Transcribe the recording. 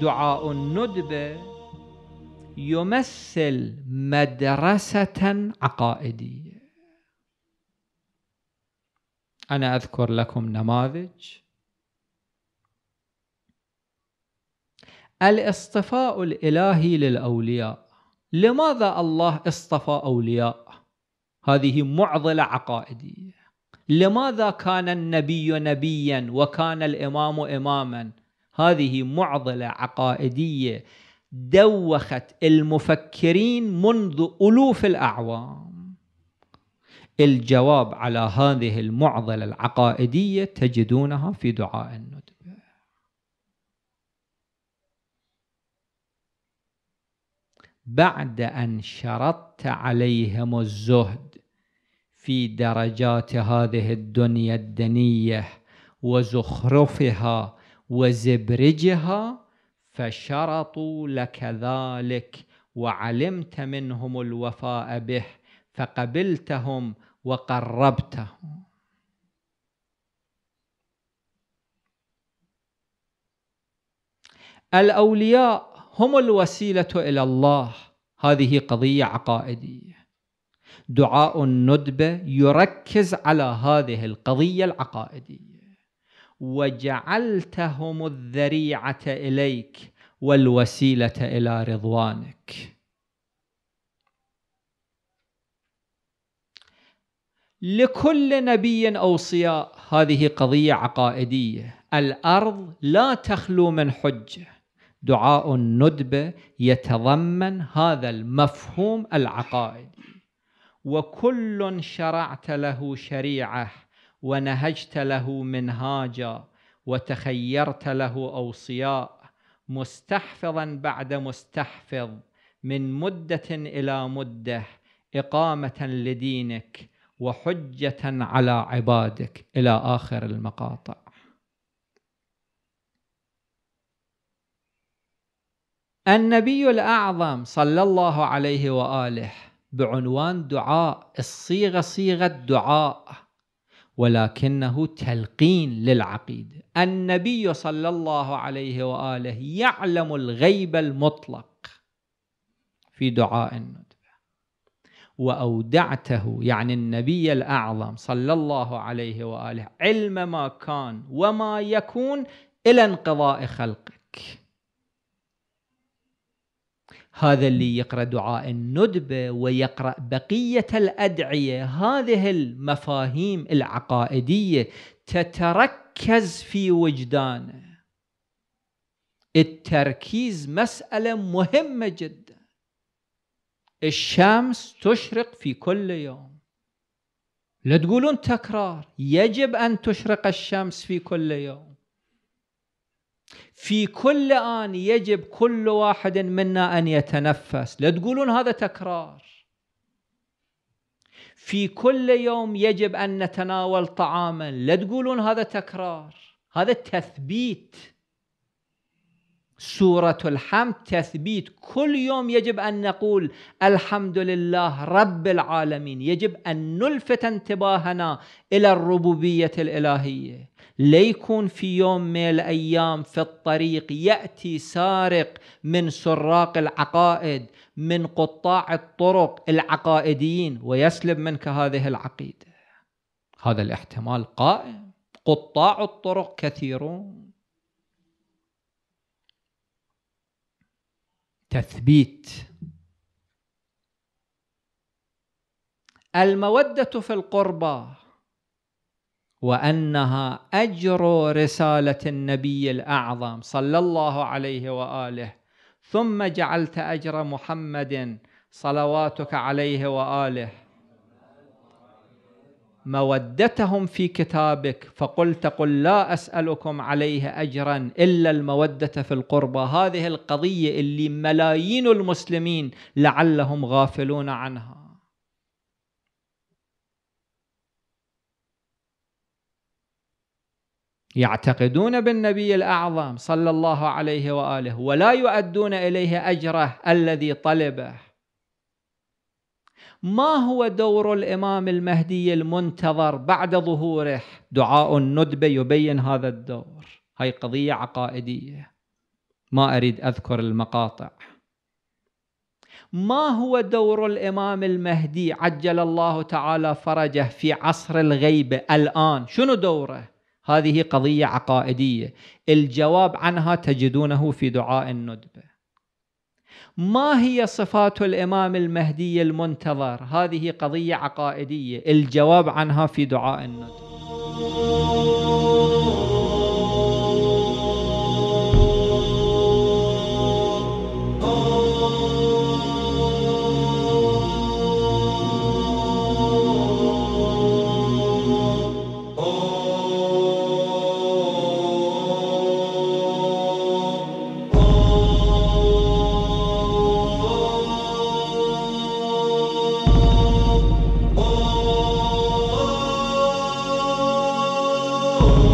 دعاء الندبه يمثل مدرسه عقائديه انا اذكر لكم نماذج الاصطفاء الالهي للاولياء لماذا الله اصطفى اولياء هذه معضله عقائديه لماذا كان النبي نبيا وكان الامام اماما هذه معضله عقائديه دوخت المفكرين منذ الوف الاعوام الجواب على هذه المعضله العقائديه تجدونها في دعاء الندبه بعد ان شرطت عليهم الزهد في درجات هذه الدنيا الدنيه وزخرفها وزبرجها فشرطوا لك ذلك وعلمت منهم الوفاء به فقبلتهم وقربتهم الاولياء هم الوسيله الى الله هذه قضيه عقائديه دعاء الندبه يركز على هذه القضيه العقائديه وجعلتهم الذريعة إليك والوسيلة إلى رضوانك لكل نبي أوصياء هذه قضية عقائدية الأرض لا تخلو من حجة دعاء الندبة يتضمن هذا المفهوم العقائدي وكل شرعت له شريعه ونهجت له منهاجا وتخيرت له أوصياء مستحفظا بعد مستحفظ من مدة إلى مدة إقامة لدينك وحجة على عبادك إلى آخر المقاطع النبي الأعظم صلى الله عليه وآله بعنوان دعاء الصيغة صيغة دعاء ولكنه تلقين للعقيده النبي صلى الله عليه واله يعلم الغيب المطلق في دعاء الندبه واودعته يعني النبي الاعظم صلى الله عليه واله علم ما كان وما يكون الى انقضاء خلقك هذا اللي يقرا دعاء الندبه ويقرا بقيه الادعيه هذه المفاهيم العقائديه تتركز في وجدانه التركيز مساله مهمه جدا الشمس تشرق في كل يوم لا تقولون تكرار يجب ان تشرق الشمس في كل يوم في كل آن يجب كل واحد منا أن يتنفس لا تقولون هذا تكرار في كل يوم يجب أن نتناول طعاما لا تقولون هذا تكرار هذا تثبيت سورة الحمد تثبيت كل يوم يجب أن نقول الحمد لله رب العالمين يجب أن نلفت انتباهنا إلى الربوبية الإلهية ليكون في يوم من الأيام في الطريق يأتي سارق من سراق العقائد من قطاع الطرق العقائديين ويسلب منك هذه العقيدة هذا الاحتمال قائم قطاع الطرق كثيرون تثبيت المودة في القربى وانها اجر رساله النبي الاعظم صلى الله عليه واله ثم جعلت اجر محمد صلواتك عليه واله مودتهم في كتابك فقلت قل لا اسالكم عليه اجرا الا الموده في القربى هذه القضيه اللي ملايين المسلمين لعلهم غافلون عنها يعتقدون بالنبي الأعظم صلى الله عليه وآله ولا يؤدون إليه أجره الذي طلبه ما هو دور الإمام المهدي المنتظر بعد ظهوره دعاء الندبة يبين هذا الدور هاي قضية عقائدية ما أريد أذكر المقاطع ما هو دور الإمام المهدي عجل الله تعالى فرجه في عصر الغيبة الآن شنو دوره هذه قضية عقائدية الجواب عنها تجدونه في دعاء الندبة ما هي صفات الإمام المهدي المنتظر هذه قضية عقائدية الجواب عنها في دعاء الندبة Oh.